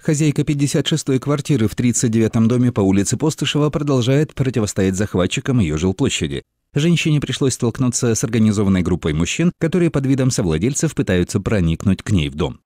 Хозяйка 56-й квартиры в 39-м доме по улице Постышева продолжает противостоять захватчикам ее жилплощади. Женщине пришлось столкнуться с организованной группой мужчин, которые под видом совладельцев пытаются проникнуть к ней в дом.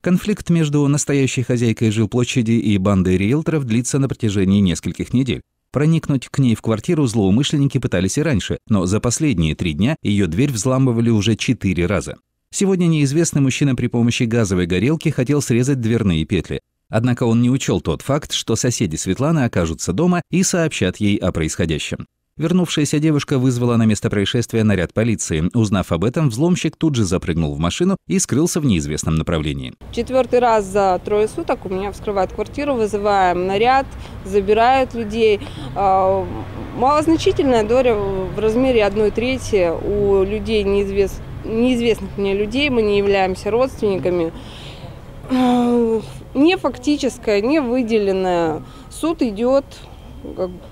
Конфликт между настоящей хозяйкой жилплощади и бандой риэлторов длится на протяжении нескольких недель. Проникнуть к ней в квартиру злоумышленники пытались и раньше, но за последние три дня ее дверь взламывали уже четыре раза. Сегодня неизвестный мужчина при помощи газовой горелки хотел срезать дверные петли. Однако он не учел тот факт, что соседи Светланы окажутся дома и сообщат ей о происходящем. Вернувшаяся девушка вызвала на место происшествия наряд полиции. Узнав об этом, взломщик тут же запрыгнул в машину и скрылся в неизвестном направлении. Четвертый раз за трое суток у меня вскрывают квартиру, вызываем наряд, забирают людей. А, малозначительная доля в размере одной трети у людей неизвестных неизвестных мне людей, мы не являемся родственниками, э, не фактическая, не выделенная. Суд идет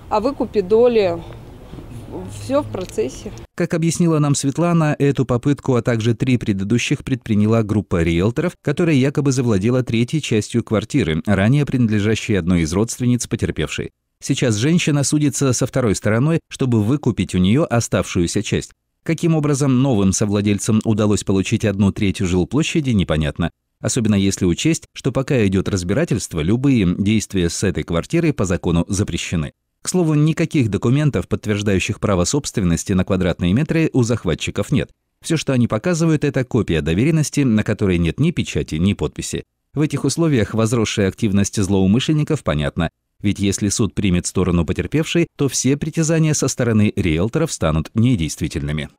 о выкупе доли все в процессе. Как объяснила нам Светлана, эту попытку, а также три предыдущих предприняла группа риэлторов, которая якобы завладела третьей частью квартиры, ранее принадлежащей одной из родственниц потерпевшей. Сейчас женщина судится со второй стороной, чтобы выкупить у нее оставшуюся часть. Каким образом новым совладельцам удалось получить одну третью жилплощади, непонятно. Особенно если учесть, что пока идет разбирательство, любые действия с этой квартирой по закону запрещены. К слову, никаких документов, подтверждающих право собственности на квадратные метры, у захватчиков нет. Все, что они показывают, это копия доверенности, на которой нет ни печати, ни подписи. В этих условиях возросшая активность злоумышленников понятна ведь если суд примет сторону потерпевшей, то все притязания со стороны риэлторов станут недействительными.